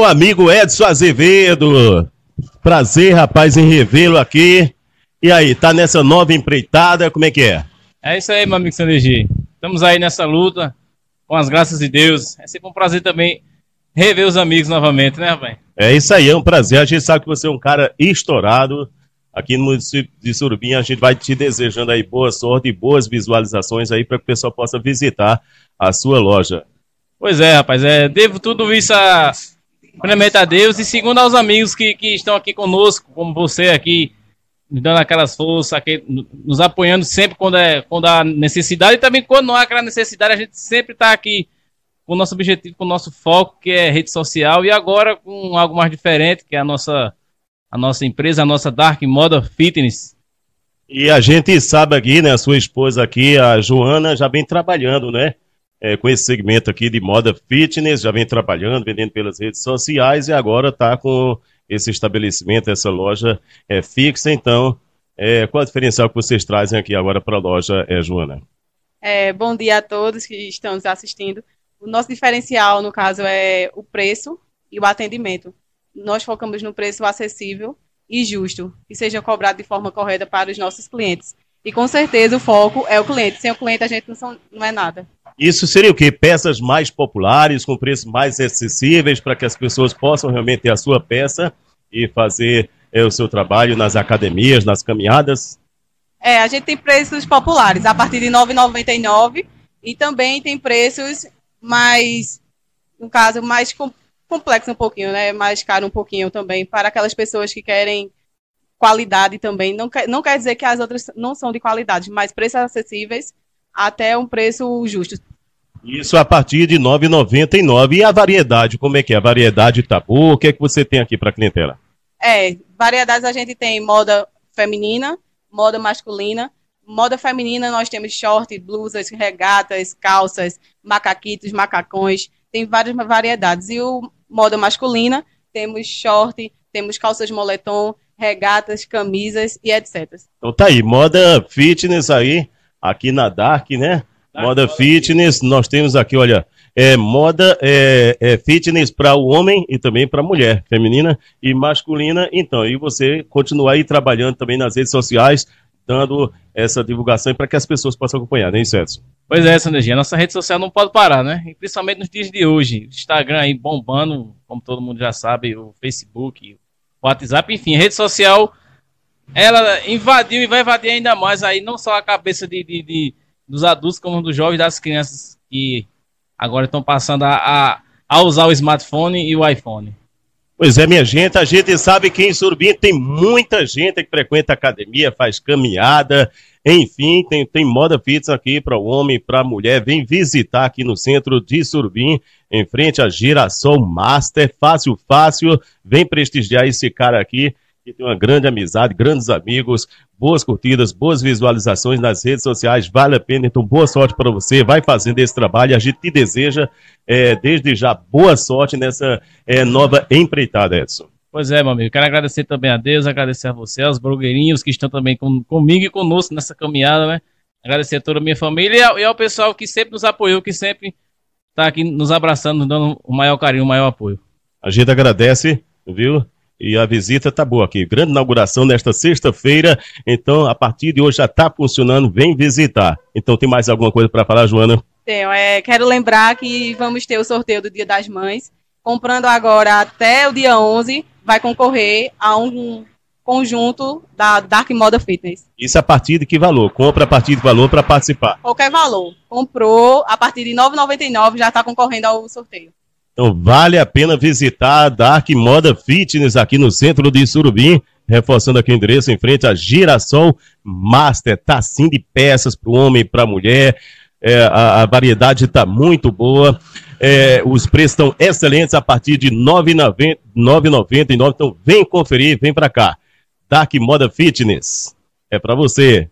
Meu amigo Edson Azevedo. Prazer, rapaz, em revê-lo aqui. E aí, tá nessa nova empreitada? Como é que é? É isso aí, meu amigo Sandergi. Estamos aí nessa luta, com as graças de Deus. É sempre um prazer também rever os amigos novamente, né, rapaz? É isso aí, é um prazer. A gente sabe que você é um cara estourado. Aqui no município de Surubim, a gente vai te desejando aí boa sorte e boas visualizações aí para que o pessoal possa visitar a sua loja. Pois é, rapaz. É, devo tudo isso a Primeiramente a Deus e segundo aos amigos que, que estão aqui conosco, como você aqui, dando aquelas forças, aqui, nos apoiando sempre quando, é, quando há necessidade e também quando não há aquela necessidade, a gente sempre está aqui com o nosso objetivo, com o nosso foco, que é rede social, e agora com algo mais diferente, que é a nossa, a nossa empresa, a nossa Dark Moda Fitness. E a gente sabe aqui, né, a sua esposa aqui, a Joana, já vem trabalhando, né? é, com esse segmento aqui de moda fitness, já vem trabalhando, vendendo pelas redes sociais e agora está com esse estabelecimento, essa loja é, fixa. Então, é, qual a diferencial que vocês trazem aqui agora para a loja, é, Joana? É, bom dia a todos que estão nos assistindo. O nosso diferencial, no caso, é o preço e o atendimento. Nós focamos no preço acessível e justo, que seja cobrado de forma correta para os nossos clientes. E com certeza o foco é o cliente. Sem o cliente a gente não, são, não é nada. Isso seria o quê? Peças mais populares, com preços mais acessíveis, para que as pessoas possam realmente ter a sua peça e fazer é, o seu trabalho nas academias, nas caminhadas? É, a gente tem preços populares a partir de R$ 9,99 e também tem preços mais, no caso, mais complexo um pouquinho, né? Mais caro um pouquinho também para aquelas pessoas que querem qualidade também. Não quer, não quer dizer que as outras não são de qualidade, mas preços acessíveis até um preço justo. Isso a partir de R$ 9,99. E a variedade, como é que é? A variedade tabu, o que é que você tem aqui para a clientela? É, variedades a gente tem moda feminina, moda masculina. Moda feminina nós temos short, blusas, regatas, calças, macaquitos, macacões. Tem várias variedades. E o moda masculina, temos short, temos calças moletom, regatas, camisas e etc. Então tá aí, moda fitness aí aqui na Dark, né? Moda Fitness, nós temos aqui, olha, é moda é, é fitness para o homem e também para a mulher, feminina e masculina. Então, e você continuar aí trabalhando também nas redes sociais, dando essa divulgação para que as pessoas possam acompanhar, né, Celso? Pois é, Sandrinha, nossa rede social não pode parar, né? E principalmente nos dias de hoje. Instagram aí bombando, como todo mundo já sabe, o Facebook, o WhatsApp, enfim, rede social ela invadiu e vai invadir ainda mais aí, não só a cabeça de, de, de dos adultos, como dos jovens, das crianças que agora estão passando a, a, a, usar o smartphone e o iPhone. Pois é, minha gente, a gente sabe que em Surubim tem muita gente que frequenta academia, faz caminhada, enfim, tem, tem moda pizza aqui para o homem, para a mulher. Vem visitar aqui no centro de Surubim, em frente à Girassol Master, fácil, fácil. Vem prestigiar esse cara aqui que tem uma grande amizade, grandes amigos, boas curtidas, boas visualizações nas redes sociais, vale a pena. Então, boa sorte para você, vai fazendo esse trabalho. A gente te deseja, é, desde já, boa sorte nessa é, nova empreitada, Edson. Pois é, meu amigo. Quero agradecer também a Deus, agradecer a você, aos blogueirinhos que estão também com, comigo e conosco nessa caminhada, né? Agradecer a toda a minha família e ao, e ao pessoal que sempre nos apoiou, que sempre está aqui nos abraçando, nos dando o maior carinho, o maior apoio. A gente agradece, viu? E a visita tá boa aqui. Grande inauguração nesta sexta-feira. Então, a partir de hoje já está funcionando. Vem visitar. Então, tem mais alguma coisa para falar, Joana? Tenho. É, quero lembrar que vamos ter o sorteio do Dia das Mães. Comprando agora até o dia 11, vai concorrer a um conjunto da Dark Moda Fitness. Isso a partir de que valor? Compra a partir de valor para participar? Qualquer valor. Comprou a partir de R$ 9,99 já está concorrendo ao sorteio. Então vale a pena visitar a Dark Moda Fitness aqui no centro de Surubim, reforçando aqui o endereço em frente à Girassol Master, tá sim de peças para o homem e para a mulher, é, a, a, variedade está muito boa, é, os preços estão excelentes a partir de R$ 9,99, então vem conferir, vem para cá. Dark Moda Fitness, é para você.